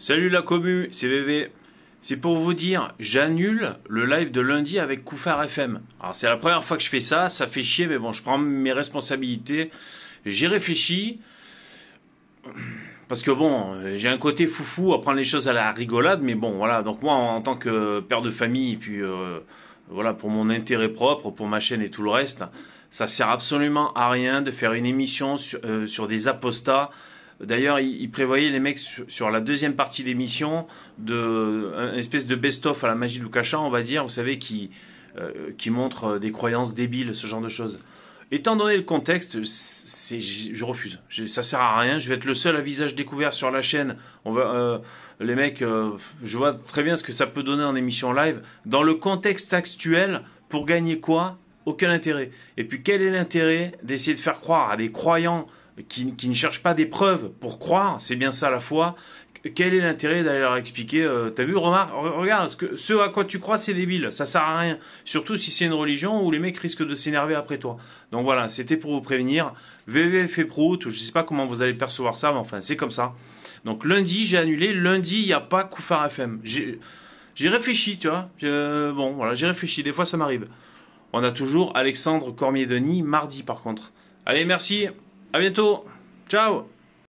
Salut la commu, c'est VV. C'est pour vous dire, j'annule le live de lundi avec Couffard FM. Alors c'est la première fois que je fais ça, ça fait chier, mais bon, je prends mes responsabilités. J'y réfléchis. Parce que bon, j'ai un côté foufou à prendre les choses à la rigolade, mais bon, voilà. Donc moi, en tant que père de famille, et puis euh, voilà, pour mon intérêt propre, pour ma chaîne et tout le reste, ça sert absolument à rien de faire une émission sur, euh, sur des apostats D'ailleurs, il, prévoyait les mecs sur, la deuxième partie d'émission de une espèce de best-of à la magie de Lukasha, on va dire, vous savez, qui, euh, qui montre euh, des croyances débiles, ce genre de choses. Étant donné le contexte, je refuse. Ça sert à rien. Je vais être le seul à visage découvert sur la chaîne. On va, euh, les mecs, je vois très bien ce que ça peut donner en émission live. Dans le contexte actuel, pour gagner quoi Aucun intérêt. Et puis quel est l'intérêt d'essayer de faire croire à des croyants qui, ne cherchent pas des preuves pour croire, c'est bien ça la foi, quel est l'intérêt d'aller leur expliquer euh, T'as vu, regarde, ce, à quoi tu crois, c'est débile, ça sert à rien. Surtout si c'est une religion où les mecs risquent de s'énerver après toi. Donc voilà, c'était pour vous prévenir. VVF et Prout, je sais pas comment vous allez percevoir ça, mais enfin, c'est comme ça. Donc lundi, j'ai annulé. Lundi, il n'y a pas Koufar FM. J'ai réfléchi, tu vois. bon, voilà, j'ai réfléchi. Des fois, ça m'arrive. On a toujours Alexandre Cormier-Denis mardi, par contre. Allez, merci. A bientôt. Ciao